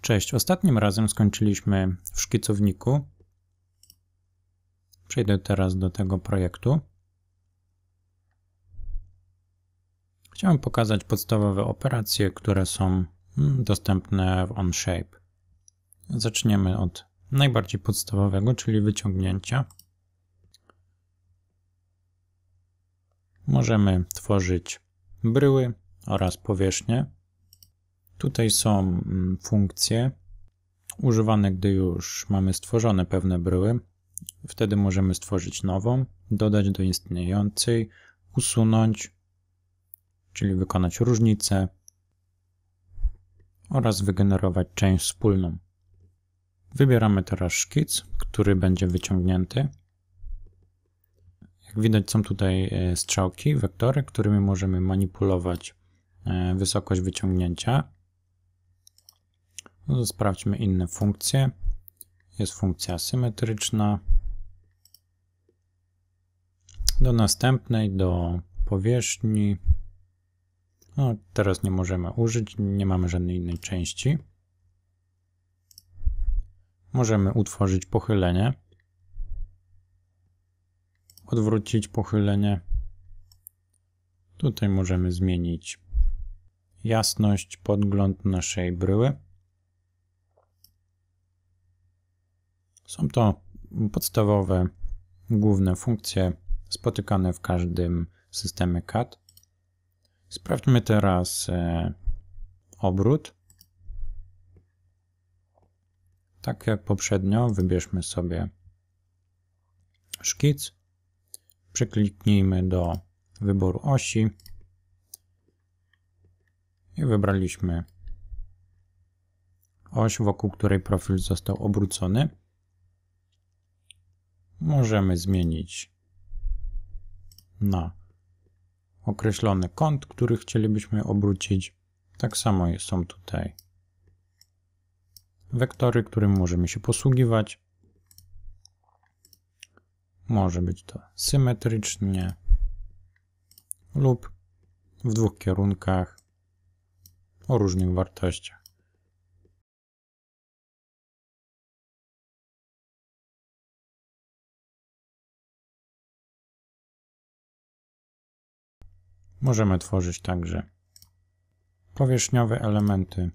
Cześć, ostatnim razem skończyliśmy w szkicowniku. Przejdę teraz do tego projektu. Chciałem pokazać podstawowe operacje, które są mm, dostępne w OnShape. Zaczniemy od najbardziej podstawowego, czyli wyciągnięcia. Możemy tworzyć bryły oraz powierzchnie Tutaj są mm, funkcje używane, gdy już mamy stworzone pewne bryły. Wtedy możemy stworzyć nową, dodać do istniejącej, usunąć, czyli wykonać różnicę oraz wygenerować część wspólną. Wybieramy teraz szkic, który będzie wyciągnięty. Jak widać są tutaj e, strzałki, wektory, którymi możemy manipulować e, wysokość wyciągnięcia sprawdźmy inne funkcje. Jest funkcja symetryczna. Do następnej, do powierzchni. No, teraz nie możemy użyć, nie mamy żadnej innej części. Możemy utworzyć pochylenie. Odwrócić pochylenie. Tutaj możemy zmienić jasność, podgląd naszej bryły. Są to podstawowe, główne funkcje spotykane w każdym systemie CAD. Sprawdźmy teraz e, obrót. Tak jak poprzednio, wybierzmy sobie szkic. Przekliknijmy do wyboru osi i wybraliśmy oś, wokół której profil został obrócony możemy zmienić na określony kąt, który chcielibyśmy obrócić. Tak samo są tutaj wektory, którym możemy się posługiwać. Może być to symetrycznie lub w dwóch kierunkach o różnych wartościach. Możemy tworzyć także powierzchniowe elementy